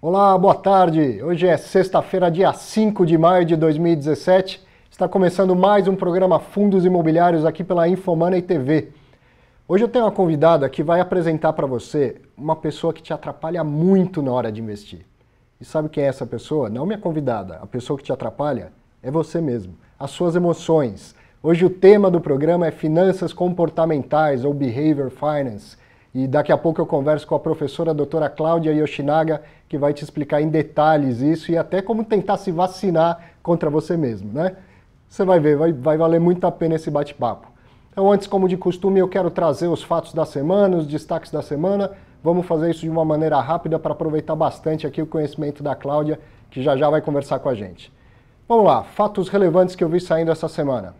Olá, boa tarde. Hoje é sexta-feira, dia 5 de maio de 2017. Está começando mais um programa Fundos Imobiliários aqui pela Infomoney TV. Hoje eu tenho uma convidada que vai apresentar para você uma pessoa que te atrapalha muito na hora de investir. E sabe quem é essa pessoa? Não minha convidada. A pessoa que te atrapalha é você mesmo. As suas emoções, Hoje o tema do programa é Finanças Comportamentais ou Behavior Finance. E daqui a pouco eu converso com a professora a doutora Cláudia Yoshinaga, que vai te explicar em detalhes isso e até como tentar se vacinar contra você mesmo, né? Você vai ver, vai, vai valer muito a pena esse bate-papo. Então, antes, como de costume, eu quero trazer os fatos da semana, os destaques da semana. Vamos fazer isso de uma maneira rápida para aproveitar bastante aqui o conhecimento da Cláudia, que já já vai conversar com a gente. Vamos lá, fatos relevantes que eu vi saindo essa semana.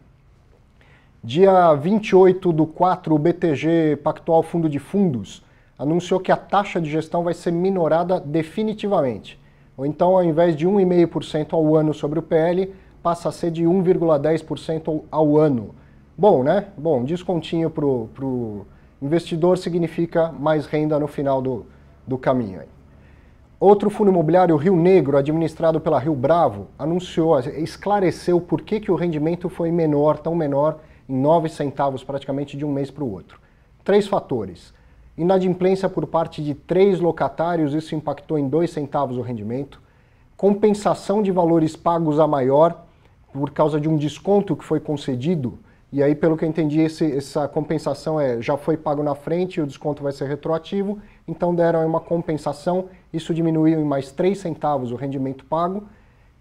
Dia 28 do 4, o BTG Pactual Fundo de Fundos anunciou que a taxa de gestão vai ser minorada definitivamente. Ou então, ao invés de 1,5% ao ano sobre o PL, passa a ser de 1,10% ao ano. Bom, né? Bom, descontinho para o investidor significa mais renda no final do, do caminho. Aí. Outro fundo imobiliário, Rio Negro, administrado pela Rio Bravo, anunciou, esclareceu por que, que o rendimento foi menor, tão menor, em 9 centavos praticamente de um mês para o outro. Três fatores. Inadimplência por parte de três locatários, isso impactou em 2 centavos o rendimento. Compensação de valores pagos a maior, por causa de um desconto que foi concedido. E aí, pelo que eu entendi, esse, essa compensação é já foi pago na frente, o desconto vai ser retroativo, então deram uma compensação, isso diminuiu em mais 3 centavos o rendimento pago.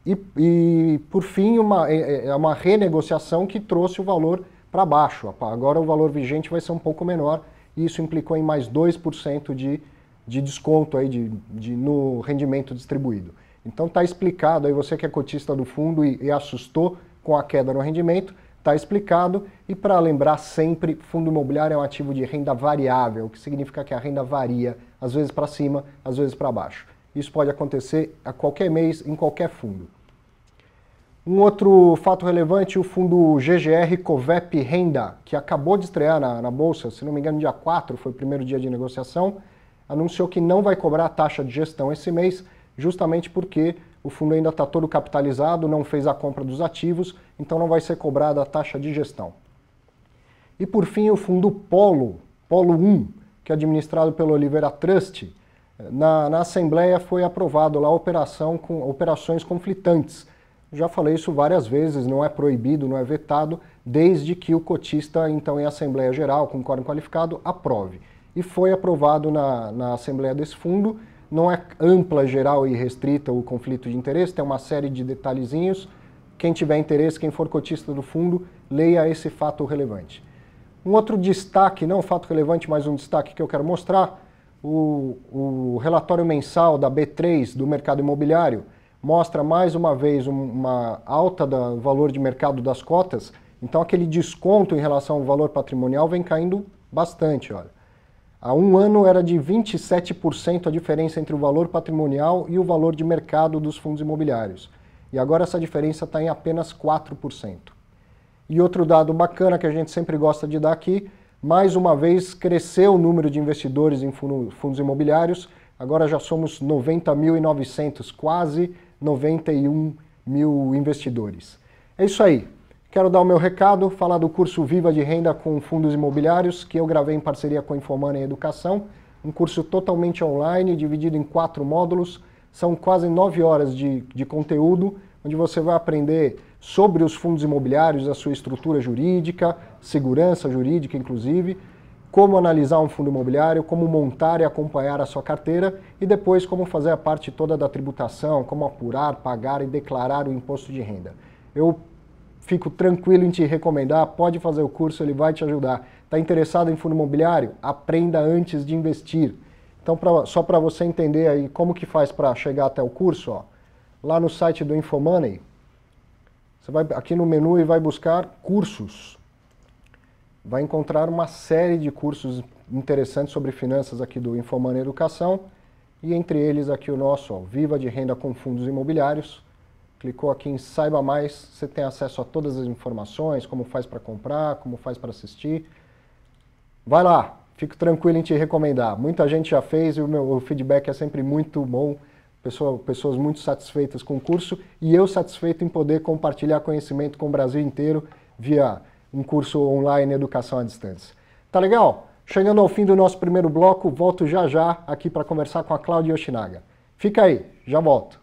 E, e por fim, uma, é, é, é uma renegociação que trouxe o valor para baixo. Agora o valor vigente vai ser um pouco menor e isso implicou em mais 2% de, de desconto aí de, de, no rendimento distribuído. Então está explicado, aí você que é cotista do fundo e, e assustou com a queda no rendimento, está explicado. E para lembrar sempre, fundo imobiliário é um ativo de renda variável, o que significa que a renda varia, às vezes para cima, às vezes para baixo. Isso pode acontecer a qualquer mês, em qualquer fundo. Um outro fato relevante, o fundo GGR Covep Renda, que acabou de estrear na, na, Bolsa, se não me engano, dia 4, foi o primeiro dia de negociação, anunciou que não vai cobrar a taxa de gestão esse mês, justamente porque o fundo ainda está todo capitalizado, não fez a compra dos ativos, então não vai ser cobrada a taxa de gestão. E por fim, o fundo Polo, Polo 1, que é administrado pelo Oliveira Trust, na, na Assembleia foi aprovado lá operação com, operações conflitantes. Já falei isso várias vezes, não é proibido, não é vetado, desde que o cotista, então, em Assembleia Geral, com quórum qualificado, aprove. E foi aprovado na, na Assembleia desse fundo, não é ampla, geral e restrita o conflito de interesse, tem uma série de detalhezinhos. Quem tiver interesse, quem for cotista do fundo, leia esse fato relevante. Um outro destaque, não um fato relevante, mas um destaque que eu quero mostrar, o, o relatório mensal da B3 do mercado imobiliário mostra mais uma vez uma alta do valor de mercado das cotas, então aquele desconto em relação ao valor patrimonial vem caindo bastante. Olha. Há um ano era de 27% a diferença entre o valor patrimonial e o valor de mercado dos fundos imobiliários. E agora essa diferença está em apenas 4%. E outro dado bacana que a gente sempre gosta de dar aqui mais uma vez, cresceu o número de investidores em fundos imobiliários. Agora já somos 90.900, quase 91 mil investidores. É isso aí. Quero dar o meu recado, falar do curso Viva de Renda com Fundos Imobiliários, que eu gravei em parceria com a Infomana em Educação. Um curso totalmente online, dividido em quatro módulos. São quase nove horas de, de conteúdo, onde você vai aprender sobre os fundos imobiliários, a sua estrutura jurídica, segurança jurídica, inclusive, como analisar um fundo imobiliário, como montar e acompanhar a sua carteira e depois como fazer a parte toda da tributação, como apurar, pagar e declarar o imposto de renda. Eu fico tranquilo em te recomendar, pode fazer o curso, ele vai te ajudar. Está interessado em fundo imobiliário? Aprenda antes de investir. Então, pra, só para você entender aí como que faz para chegar até o curso, ó, lá no site do InfoMoney, você vai aqui no menu e vai buscar cursos. Vai encontrar uma série de cursos interessantes sobre finanças aqui do Infomania Educação e entre eles aqui o nosso, ó, Viva de Renda com Fundos Imobiliários. Clicou aqui em Saiba Mais, você tem acesso a todas as informações, como faz para comprar, como faz para assistir. Vai lá, fico tranquilo em te recomendar. Muita gente já fez e o meu feedback é sempre muito bom. Pessoa, pessoas muito satisfeitas com o curso e eu satisfeito em poder compartilhar conhecimento com o Brasil inteiro via um curso online Educação à Distância. Tá legal? Chegando ao fim do nosso primeiro bloco, volto já já aqui para conversar com a Cláudia Yoshinaga. Fica aí, já volto.